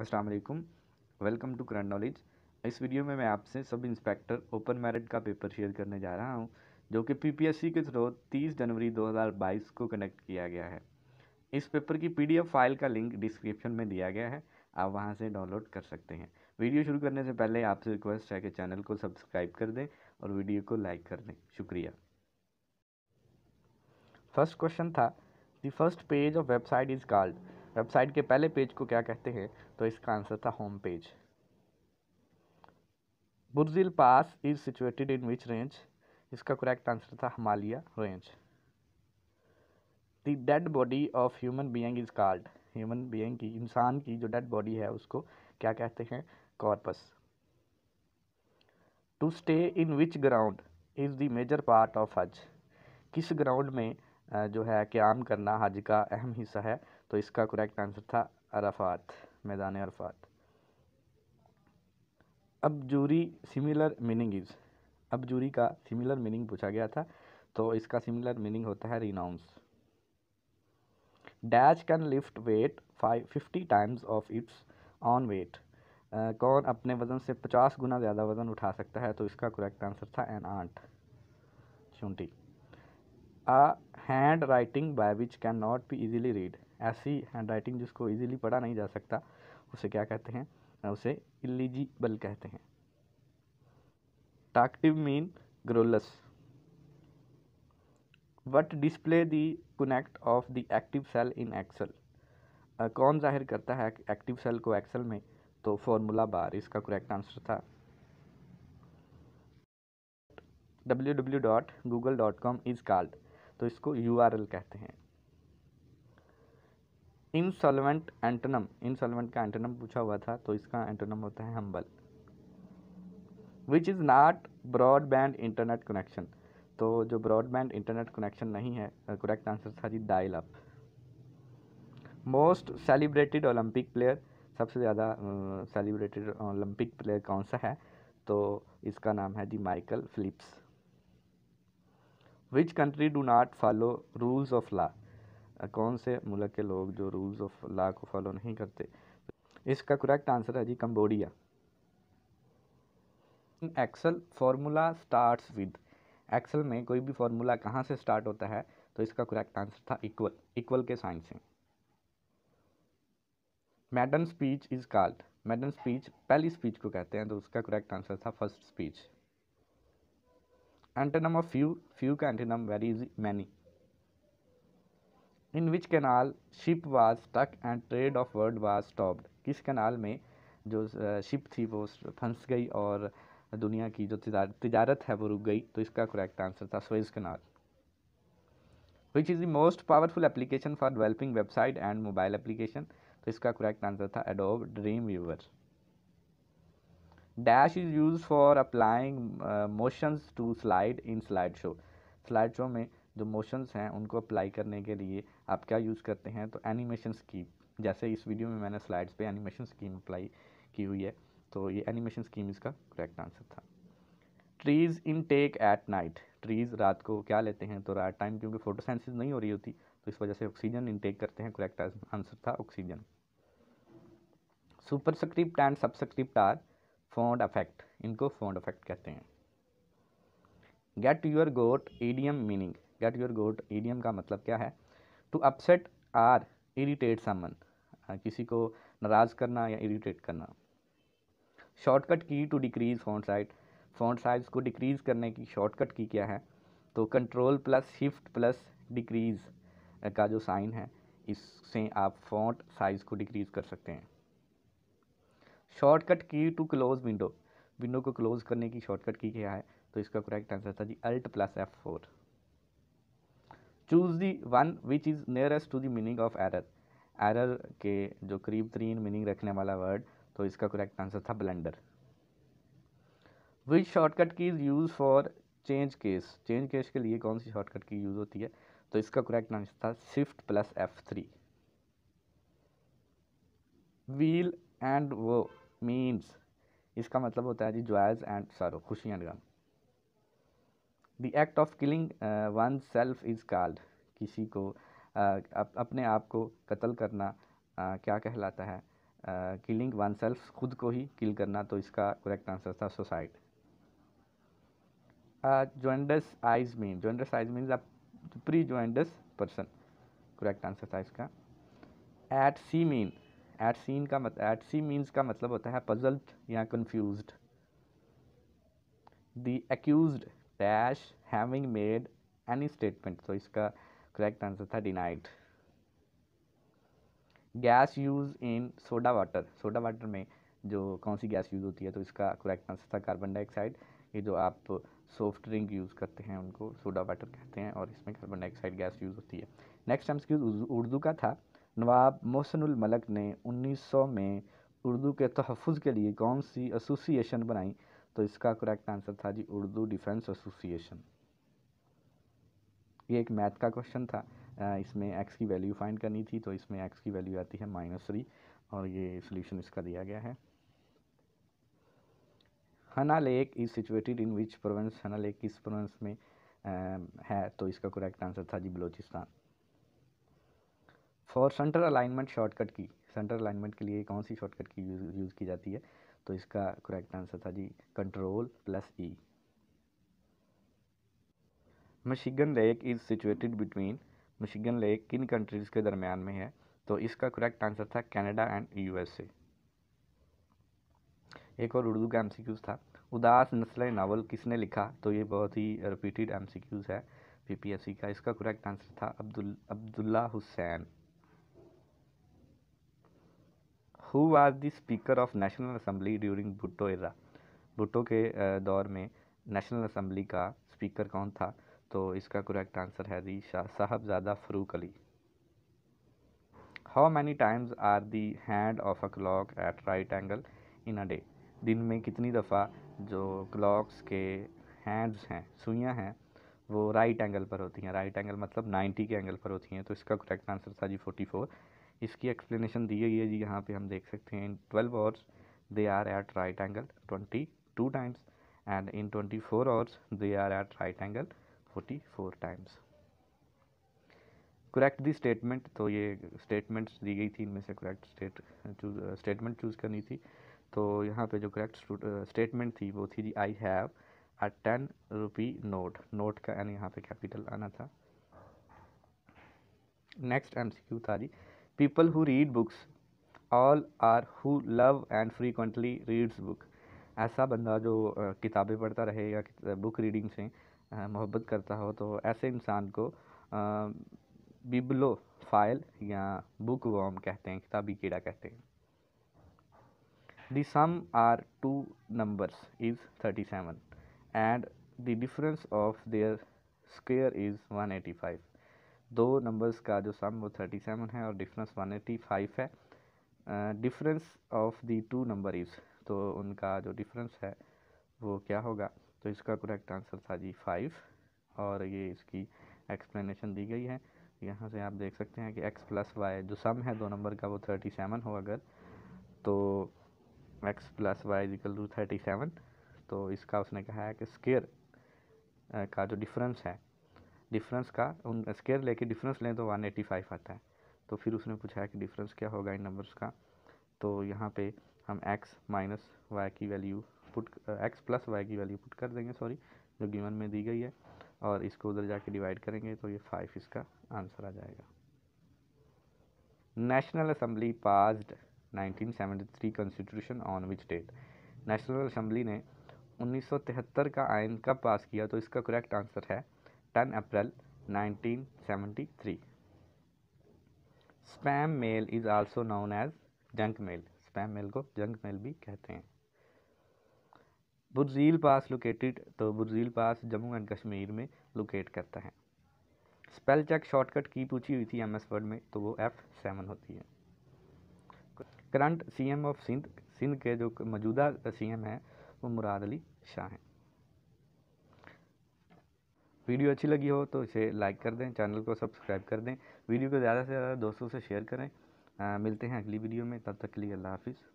Aslam welcome to current knowledge इस video में मैं आपसे सब इंस्पेक्टर ओपन मेरिट का पेपर शेयर करने जा रहा हूं जो कि पीपीएससी के थ्रू 30 जनवरी 2022 को कनेक्ट किया गया है इस पेपर की पीडीएफ फाइल का लिंक डिस्क्रिप्शन में दिया गया है आप वहां से डाउनलोड कर सकते हैं वीडियो शुरू करने से पहले आपसे रिक्वेस्ट है कि चैनल को सब्सक्राइब कर दें और वीडियो को लाइक कर दें शुक्रिया फर्स्ट क्वेश्चन था the first page of website is called website के पहले पेज को क्या कहते हैं तो इसका आंसर था home page Burzil pass is situated in which range इसका करेक्ट आंसर था Himalaya range the dead body of human being is called human being की इंसान की जो डेड बॉडी है उसको क्या कहते हैं corpse to stay in which ground is the major part of Hajj किस ग्राउंड में जो है क्याम करना हज का अहम हिस्सा है तो इसका करेक्ट आंसर था अराफात मैदान Arafat abjure similar meaning is abjure का सिमिलर मीनिंग पूछा गया था तो इसका सिमिलर मीनिंग होता है renounce dash can lift weight five fifty times of its own weight कौन अपने वज़न से पचास गुना ज़्यादा वज़न उठा सकता है तो इसका करेक्ट आंसर था एन आंट चूंटी a handwriting by which can not be easily read ऐसी हैंड राइटिंग जिसको ईजिली पढ़ा नहीं जा सकता उसे क्या कहते हैं हाँ, उसे इलिजिबल कहते हैं talkative mean garrulous what display the of the active cell in Excel कौन जाहिर करता है एक्टिव सेल को एक्सल में तो फॉर्मूला बार इसका करेक्ट आंसर था W W dot Google dot com is called तो इसको यू आर एल कहते हैं इनसॉल्वेंट एंटनम इनसॉल्वेंट का एंटनम पूछा हुआ था तो इसका एंटनम होता है humble which is not broadband internet connection तो जो ब्रॉडबैंड इंटरनेट कनेक्शन नहीं है करेक्ट uh, आंसर था जी dial up most celebrated Olympic player सबसे ज़्यादा सेलिब्रेटेड ओलंपिक प्लेयर कौन सा है तो इसका नाम है जी Michael Phillips which country do not follow rules of law कौन से मुल्क के लोग जो रूल्स ऑफ लॉ को फॉलो नहीं करते इसका करेक्ट आंसर है जी Cambodia Excel formula starts with Excel में कोई भी फार्मूला कहाँ से स्टार्ट होता है तो इसका करेक्ट आंसर था इक्वल इक्वल के साइन से maiden speech is called maiden speech पहली स्पीच को कहते हैं तो उसका करेक्ट आंसर था first speech antonym of few few का antonym very easy many in which canal ship was stuck and trade of world was stopped किस canal में जो शिप थी वो फंस गई और दुनिया की जो तजारत है वो रुक गई तो इसका करेक्ट आंसर था Suez canal which is the most powerful application for developing website and mobile application तो इसका करेक्ट आंसर था Adobe Dreamweaver dash is use for applying motions to slide in slide show slide show में जो motions हैं उनको apply करने के लिए आप क्या यूज़ करते हैं तो एनिमेशन स्कीम जैसे इस वीडियो में मैंने स्लाइड्स पे एनिमेशन स्कीम अप्लाई की हुई है तो ये एनिमेशन स्कीम इसका करेक्ट आंसर था trees intake at night trees रात को क्या लेते हैं तो रात टाइम क्योंकि फोटोसेंसिस नहीं हो रही होती तो इस वजह से ऑक्सीजन इनटेक करते हैं करेक्ट आंसर था oxygen superscript and subscript are font effect इनको फोन्ड अफेक्ट कहते हैं get your goat idiom meaning get your goat idiom का मतलब क्या है to upset or irritate someone किसी को नाराज़ करना या इरीटेट करना शॉर्टकट की to decrease font size font size को डिक्रीज़ करने की शॉर्टकट की क्या है तो control plus shift plus decrease का जो साइन है इससे आप फॉन्ट साइज़ को डिक्रीज़ कर सकते हैं शॉर्टकट की टू क्लोज़ विंडो विंडो को क्लोज़ करने की शॉर्टकट की क्या है तो इसका करेक्ट आंसर था जी Alt plus F four choose the one which is nearest to the meaning of error error के जो करीब तरीन मीनिंग रखने वाला वर्ड तो इसका करेक्ट आंसर था blender which shortcut key is use for change case change case के लिए कौन सी शॉर्टकट की यूज़ होती है तो इसका करेक्ट आंसर था shift plus F three wheel and वो मीन्स इसका मतलब होता है जी जॉयज़ एंड सारो एंड गम the act of killing oneself is called किसी को uh, अप, अपने आप को कत्ल करना uh, क्या कहलाता है किलिंग वन सेल्फ खुद को ही किल करना तो इसका करेक्ट आंसर था suicide jaundiced eyes mean jaundiced eyes means prejudiced person correct answer था इसका at sea mean at sea का मत एट सी मीन्स का मतलब होता है पजल्ड या confused the accused dash having made any statement तो इसका करेक्ट आंसर था denied gas used in soda water soda water में जो कौन सी गैस यूज़ होती है तो इसका करेक्ट आंसर था कार्बन डाइऑक्साइड ये जो आप सॉफ्ट ड्रिंक यूज़ करते हैं उनको सोडा वाटर कहते हैं और इसमें कार्बन डाइऑक्साइड गैस यूज़ होती है नेक्स्ट टाइम की उर्दू का था नवाब मोहसनुल मलक ने 1900 में उर्दू के तहफ़ के लिए कौन सी एसोसिएशन बनाई तो इसका करेक्ट आंसर था जी उर्दू डिफेंस एसोसिएशन ये एक मैथ का क्वेश्चन था इसमें एक्स की वैल्यू फाइंड करनी थी तो इसमें एक्स की वैल्यू आती है माइनस थ्री और ये सोल्यूशन इसका दिया गया है Hanna lake is situated in which province Hanna lake किस प्रोवेंस में आ, है तो इसका करेक्ट आंसर था जी Balochistan for centre alignment shortcut key centre alignment के लिए कौन सी शॉर्टकट की यूज़ यूज़ की जाती है तो इसका करेक्ट आंसर था जी control plus E Michigan lake is situated between Michigan lake किन कंट्रीज़ के दरमियान में है तो इसका करेक्ट आंसर था कनाडा एंड यूएसए एक और उर्दू का एमसीक्यूज था उदास नस्ल नावल किसने लिखा तो ये बहुत ही रिपीटेड एमसीक्यूज है पीपीएससी का इसका करेक्ट आंसर था Abdul Abdullah Hussain who are the speaker of national assembly during Bhutto era Bhutto के दौर में नेशनल असम्बली का स्पीकर कौन था तो इसका करेक्ट आंसर है the Sahabzada Farooq Ali how many times are the hand of a clock at right angle in a day दिन में कितनी दफ़ा जो क्लॉक्स के हैंड्स हैं सुइयाँ हैं वो राइट एंगल पर होती हैं राइट एंगल मतलब 90 के एंगल पर होती हैं तो इसका करेक्ट आंसर था जी 44 इसकी एक्सप्लेनेशन दी गई है जी यहाँ पे हम देख सकते हैं in twelve hours they are at right angle twenty two times and in twenty four hours they are at right angle forty four times correct the statement तो ये स्टेटमेंट्स दी गई थी इनमें से करेक्ट स्टेट स्टेटमेंट चूज़ करनी थी तो यहाँ पे जो करेक्ट स्टेटमेंट थी वो थी जी I have a ten rupee note note का एन यहाँ पे कैपिटल आना था नेक्स्ट एमसीक्यू था जी people who read books all are who love and frequently reads book ऐसा बंदा जो किताबें पढ़ता रहे या बुक रीडिंग से मोहब्बत करता हो तो ऐसे इंसान को बिबलो फाइल या बुक वॉम कहते हैं किताबी कीड़ा कहते हैं the sum are two numbers is thirty seven and the difference of their square is one eighty five दो नंबर्स का जो सम वो थर्टी सेवन है और डिफरेंस वन एटी फाइव है difference of the two number is तो उनका जो डिफरेंस है वो क्या होगा तो इसका करेक्ट आंसर था जी फाइव और ये इसकी एक्सप्लेनेशन दी गई है यहाँ से आप देख सकते हैं कि एक्स प्लस वाई जो सम है दो नंबर का वो थर्टी सेवन हो अगर तो X plus Y equal to thirty seven तो इसका उसने कहा है कि स्केयर का जो डिफरेंस है डिफरेंस का उन स्केयर लेके डिफरेंस लें तो वन एटी फाइव आता है तो फिर उसने पूछा कि डिफरेंस क्या होगा इन नंबर्स का तो यहाँ पे हम एक्स माइनस वाई की value put X plus Y की वैल्यू पुट कर देंगे सॉरी जो गिवन में दी गई है और इसको उधर जाके डिवाइड करेंगे तो ये फाइव इसका आंसर आ जाएगा national assembly passed three constitution on which date national assembly ने 1973 का आयन कब पास किया तो इसका करेक्ट आंसर है nineteen seventy 1973. Spam mail is also known as junk mail spam mail को जंक मेल भी कहते हैं बुरजील पास लोकेटेड तो बुरजील पास जम्मू एंड कश्मीर में लोकेट करता है स्पेल चेक शॉर्टकट की पूछी हुई थी एम एस वर्ड में तो वो एफ सेवन होती है current CM of Sindh Sindh के जो मौजूदा सीएम हैं वो मुराद अली शाह हैं वीडियो अच्छी लगी हो तो इसे लाइक कर दें चैनल को सब्सक्राइब कर दें वीडियो को ज़्यादा से ज़्यादा दोस्तों से शेयर करें आ, मिलते हैं अगली वीडियो में तब तक के लिए अल्लाह हाफिज़